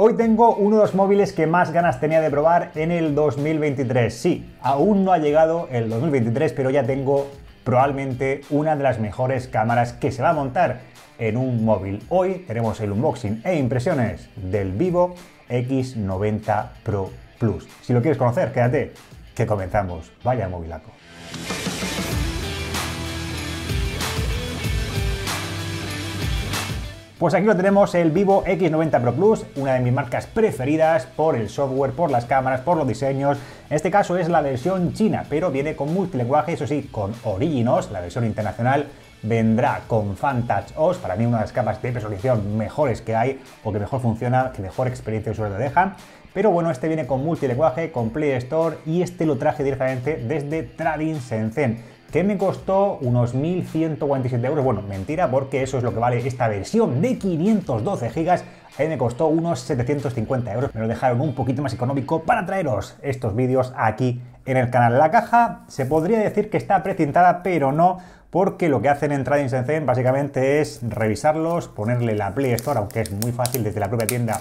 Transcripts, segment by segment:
Hoy tengo uno de los móviles que más ganas tenía de probar en el 2023. Sí, aún no ha llegado el 2023, pero ya tengo probablemente una de las mejores cámaras que se va a montar en un móvil. Hoy tenemos el unboxing e impresiones del Vivo X90 Pro Plus. Si lo quieres conocer, quédate, que comenzamos. Vaya móvilaco. Pues aquí lo tenemos, el Vivo X90 Pro Plus, una de mis marcas preferidas por el software, por las cámaras, por los diseños. En este caso es la versión china, pero viene con multilenguaje, eso sí, con Originos, la versión internacional vendrá con Fantachos. para mí una de las capas de resolución mejores que hay o que mejor funciona, que mejor experiencia de usuario te deja. Pero bueno, este viene con multilenguaje, con Play Store y este lo traje directamente desde Trading Shenzhen que me costó unos 1.147 euros. Bueno, mentira, porque eso es lo que vale esta versión de 512 gigas A me costó unos 750 euros. Me lo dejaron un poquito más económico para traeros estos vídeos aquí en el canal. La caja se podría decir que está precintada, pero no, porque lo que hacen en Trading básicamente es revisarlos, ponerle la Play Store, aunque es muy fácil desde la propia tienda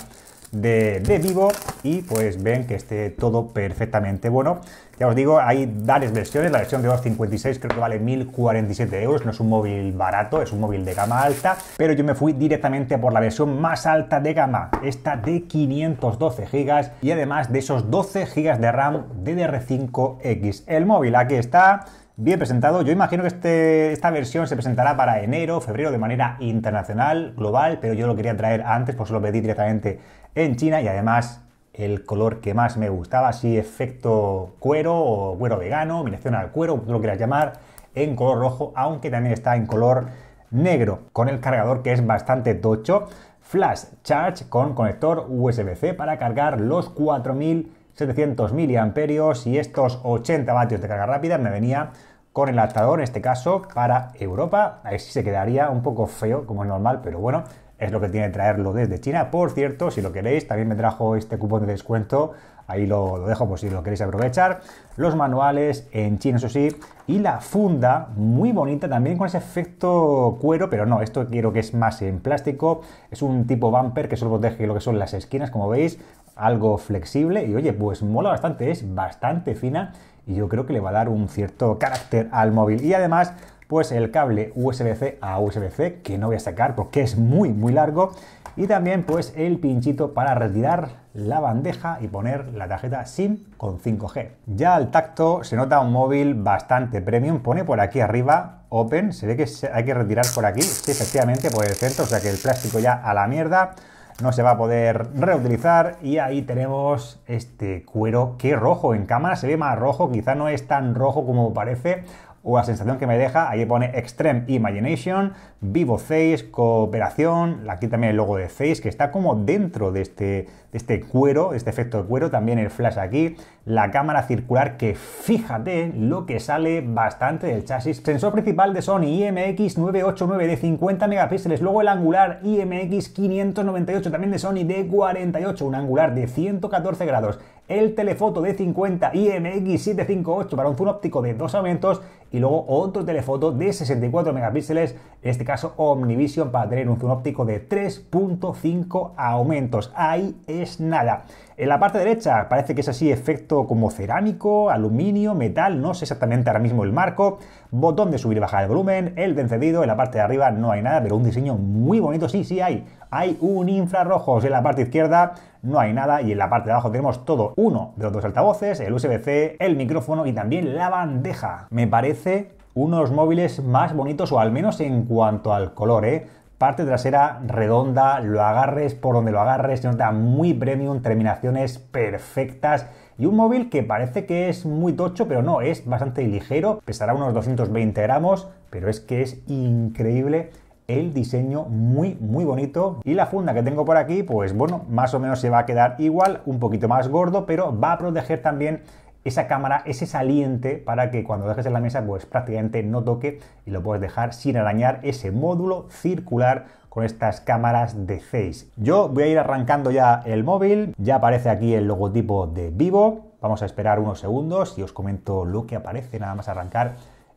de, vivo y pues ven que esté todo perfectamente bueno. Ya os digo, hay varias versiones, la versión de 256 creo que vale 1047 euros, no es un móvil barato, es un móvil de gama alta, pero yo me fui directamente por la versión más alta de gama, esta de 512 GB y además de esos 12 GB de RAM DDR5X. El móvil aquí está, bien presentado. Yo imagino que este, esta versión se presentará para enero, febrero, de manera internacional, global, pero yo lo quería traer antes, por eso lo pedí directamente en China y además el color que más me gustaba, así efecto cuero o cuero vegano, minación al cuero, tú lo quieras llamar, en color rojo, aunque también está en color negro, con el cargador que es bastante tocho. Flash Charge con conector USB-C para cargar los 4000 700 miliamperios y estos 80 vatios de carga rápida me venía con el adaptador, en este caso para Europa. ver si se quedaría un poco feo, como es normal, pero bueno, es lo que tiene traerlo desde China. Por cierto, si lo queréis, también me trajo este cupón de descuento. Ahí lo, lo, dejo por si lo queréis aprovechar. Los manuales en China, eso sí. Y la funda, muy bonita también con ese efecto cuero, pero no, esto quiero que es más en plástico. Es un tipo bumper que solo protege lo que son las esquinas, como veis algo flexible y oye, pues mola bastante, es bastante fina y yo creo que le va a dar un cierto carácter al móvil. Y además, pues el cable USB-C a USB-C que no voy a sacar porque es muy muy largo y también pues el pinchito para retirar la bandeja y poner la tarjeta SIM con 5G. Ya al tacto se nota un móvil bastante premium, pone por aquí arriba Open, se ve que hay que retirar por aquí, sí efectivamente por el centro, o sea que el plástico ya a la mierda no se va a poder reutilizar y ahí tenemos este cuero que rojo, en cámara se ve más rojo, quizá no es tan rojo como parece o la sensación que me deja, ahí pone Extreme Imagination, Vivo Face, Cooperación, aquí también el logo de Face que está como dentro de este, este cuero, este efecto de cuero, también el flash aquí, la cámara circular que fíjate lo que sale bastante del chasis. Sensor principal de Sony IMX 989 de 50 megapíxeles, luego el angular IMX 598 también de Sony de 48, un angular de 114 grados, el telefoto de 50 IMX 758 para un zoom óptico de 2 aumentos y luego otro telefoto de 64 megapíxeles, en este caso Omnivision para tener un zoom óptico de 3.5 aumentos. Ahí es nada. En la parte derecha parece que es así efecto como cerámico, aluminio, metal, no sé exactamente ahora mismo el marco, botón de subir y bajar el volumen, el encendido, en la parte de arriba no hay nada, pero un diseño muy bonito, sí, sí hay, hay un infrarrojo en la parte izquierda, no hay nada y en la parte de abajo tenemos todo uno de los dos altavoces, el USB-C, el micrófono y también la bandeja. Me parece unos móviles más bonitos o al menos en cuanto al color, ¿eh? Parte trasera redonda, lo agarres por donde lo agarres, se nota muy premium, terminaciones perfectas y un móvil que parece que es muy tocho, pero no, es bastante ligero, pesará unos 220 gramos, pero es que es increíble el diseño muy muy bonito y la funda que tengo por aquí pues bueno más o menos se va a quedar igual un poquito más gordo pero va a proteger también esa cámara, ese saliente para que cuando dejes en la mesa pues prácticamente no toque y lo puedes dejar sin arañar ese módulo circular con estas cámaras de Face. Yo voy a ir arrancando ya el móvil, ya aparece aquí el logotipo de Vivo, vamos a esperar unos segundos y os comento lo que aparece nada más arrancar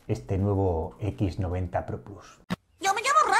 este nuevo X90 Pro Plus. Yo me llamo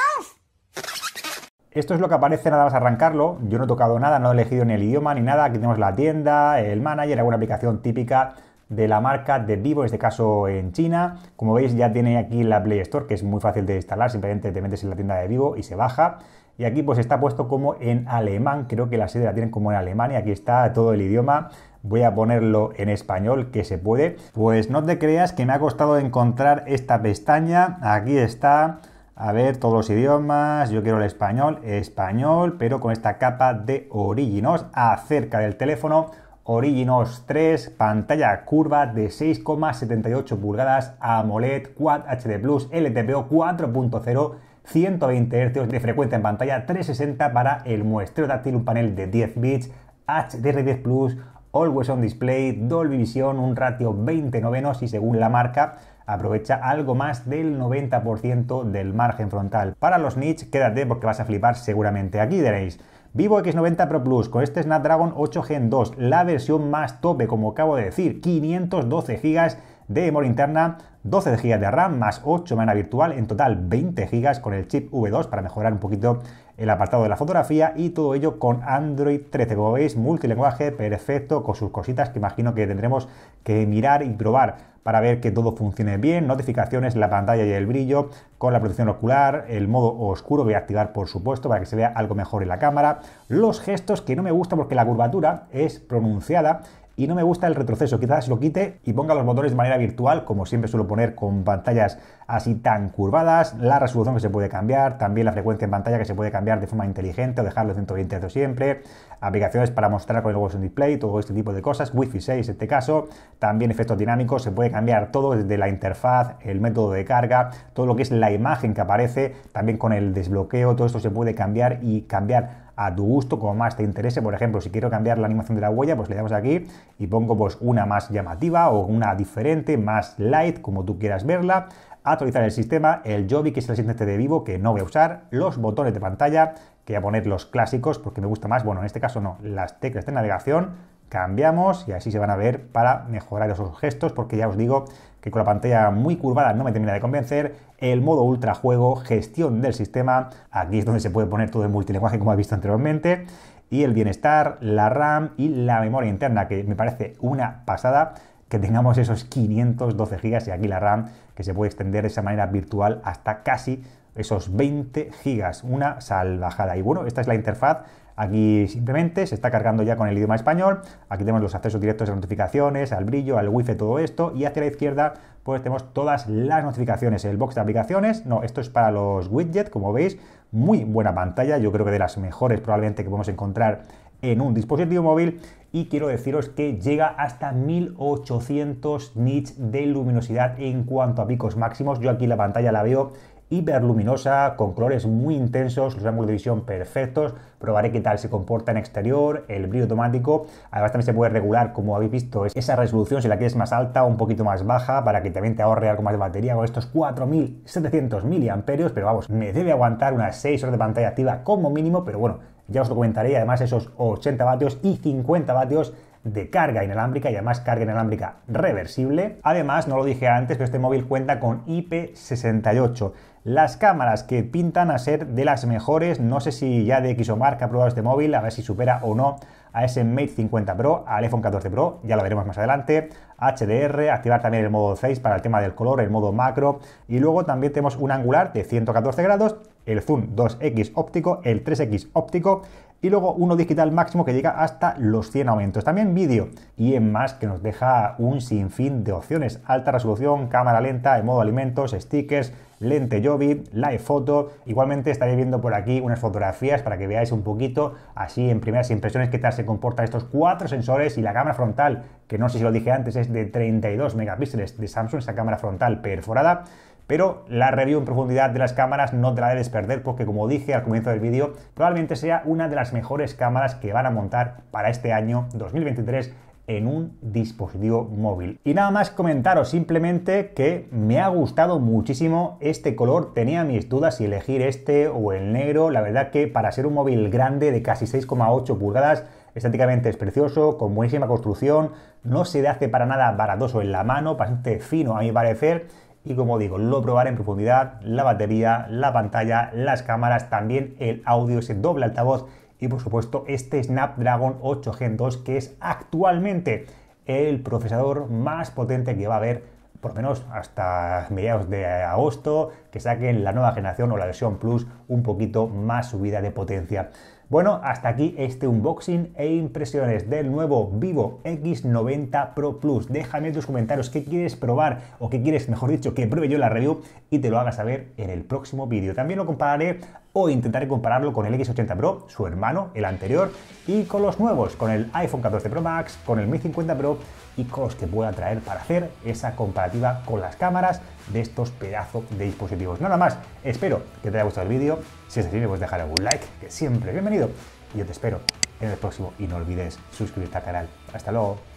Esto es lo que aparece nada más arrancarlo. Yo no he tocado nada, no he elegido ni el idioma ni nada. Aquí tenemos la tienda, el manager, alguna aplicación típica de la marca de Vivo, en este caso en China. Como veis ya tiene aquí la Play Store, que es muy fácil de instalar, simplemente te metes en la tienda de Vivo y se baja. Y aquí pues está puesto como en alemán, creo que la sede la tienen como en Alemania, aquí está todo el idioma. Voy a ponerlo en español, que se puede. Pues no te creas que me ha costado encontrar esta pestaña. Aquí está. A ver, todos los idiomas, yo quiero el español, español, pero con esta capa de Originos acerca del teléfono Originos 3, pantalla curva de 6,78 pulgadas, AMOLED Quad HD Plus, LTPO 4.0, 120 Hz de frecuencia en pantalla, 360 para el muestreo táctil, un panel de 10 bits, HDR10 Plus, Always on Display, Dolby Vision, un ratio 20 novenos y según la marca aprovecha algo más del 90% del margen frontal. Para los niche, quédate porque vas a flipar seguramente. Aquí diréis Vivo X90 Pro Plus con este Snapdragon 8 Gen 2, la versión más tope, como acabo de decir, 512 GB de memoria interna, 12 GB de RAM más 8 mana virtual, en total 20 GB con el chip V2 para mejorar un poquito el apartado de la fotografía y todo ello con Android 13. Como veis, multilenguaje perfecto con sus cositas que imagino que tendremos que mirar y probar para ver que todo funcione bien, notificaciones, la pantalla y el brillo, con la protección ocular, el modo oscuro voy a activar por supuesto para que se vea algo mejor en la cámara, los gestos que no me gusta porque la curvatura es pronunciada y no me gusta el retroceso. Quizás lo quite y ponga los motores de manera virtual, como siempre suelo poner con pantallas así tan curvadas, la resolución que se puede cambiar, también la frecuencia en pantalla que se puede cambiar de forma inteligente o dejarlo 120 de siempre, aplicaciones para mostrar con el Watson Display, todo este tipo de cosas, Wi-Fi 6 en este caso, también efectos dinámicos, se puede cambiar todo desde la interfaz, el método de carga, todo lo que es la imagen que aparece, también con el desbloqueo, todo esto se puede cambiar y cambiar a tu gusto, como más te interese. Por ejemplo, si quiero cambiar la animación de la huella, pues le damos aquí y pongo pues una más llamativa o una diferente, más light, como tú quieras verla. Actualizar el sistema, el Joby, que es el asistente de vivo, que no voy a usar, los botones de pantalla, que voy a poner los clásicos porque me gusta más, bueno, en este caso no, las teclas de navegación, cambiamos y así se van a ver para mejorar esos gestos, porque ya os digo que con la pantalla muy curvada no me termina de convencer, el modo ultra juego, gestión del sistema, aquí es donde se puede poner todo en multilenguaje como he visto anteriormente, y el bienestar, la RAM y la memoria interna, que me parece una pasada que tengamos esos 512 GB y aquí la RAM que se puede extender de esa manera virtual hasta casi esos 20 gigas, una salvajada. Y bueno, esta es la interfaz Aquí simplemente se está cargando ya con el idioma español. Aquí tenemos los accesos directos a notificaciones, al brillo, al wifi, todo esto. Y hacia la izquierda, pues tenemos todas las notificaciones. El box de aplicaciones, no, esto es para los widgets, como veis. Muy buena pantalla, yo creo que de las mejores probablemente que podemos encontrar en un dispositivo móvil y quiero deciros que llega hasta 1800 nits de luminosidad en cuanto a picos máximos. Yo aquí la pantalla la veo luminosa, con colores muy intensos, los ángulos de visión perfectos, probaré qué tal se comporta en exterior, el brillo automático, además también se puede regular, como habéis visto, esa resolución si la quieres más alta o un poquito más baja, para que también te ahorre algo más de batería con estos 4700 mAh, pero vamos, me debe aguantar unas 6 horas de pantalla activa como mínimo, pero bueno, ya os lo comentaré, además esos 80 vatios y 50 vatios de carga inalámbrica y además carga inalámbrica reversible. Además, no lo dije antes, pero este móvil cuenta con IP68. Las cámaras que pintan a ser de las mejores, no sé si ya de o Mark ha probado este móvil, a ver si supera o no a ese Mate 50 Pro, al iPhone 14 Pro, ya lo veremos más adelante, HDR, activar también el modo 6 para el tema del color, el modo macro, y luego también tenemos un angular de 114 grados, el zoom 2X óptico, el 3X óptico, y luego uno digital máximo que llega hasta los 100 aumentos. También vídeo y en más que nos deja un sinfín de opciones. Alta resolución, cámara lenta, en modo alimentos, stickers, lente Jovi, live foto. Igualmente estaré viendo por aquí unas fotografías para que veáis un poquito así en primeras impresiones qué tal se comportan estos cuatro sensores y la cámara frontal, que no sé si lo dije antes, es de 32 megapíxeles de Samsung, esa cámara frontal perforada pero la review en profundidad de las cámaras no te la debes perder porque como dije al comienzo del vídeo, probablemente sea una de las mejores cámaras que van a montar para este año 2023 en un dispositivo móvil. Y nada más comentaros simplemente que me ha gustado muchísimo este color. Tenía mis dudas si elegir este o el negro. La verdad que para ser un móvil grande de casi 6,8 pulgadas, estéticamente es precioso, con buenísima construcción, no se hace para nada baratoso en la mano, bastante fino a mi parecer y como digo, lo probaré en profundidad, la batería, la pantalla, las cámaras, también el audio, ese doble altavoz y por supuesto este Snapdragon 8 Gen 2 que es actualmente el procesador más potente que va a haber por lo menos hasta mediados de agosto, que saquen la nueva generación o la versión Plus un poquito más subida de potencia. Bueno, hasta aquí este unboxing e impresiones del nuevo Vivo X90 Pro Plus. Déjame en tus comentarios qué quieres probar o qué quieres, mejor dicho, que pruebe yo la review y te lo hagas saber en el próximo vídeo. También lo compararé o intentaré compararlo con el X80 Pro, su hermano, el anterior, y con los nuevos, con el iPhone 14 Pro Max, con el Mi 50 Pro y con los que pueda traer para hacer esa comparativa con las cámaras de estos pedazos de dispositivos. Nada más, espero que te haya gustado el vídeo, si es así pues dejar algún like, que siempre bienvenido, y yo te espero en el próximo y no olvides suscribirte al canal. Hasta luego.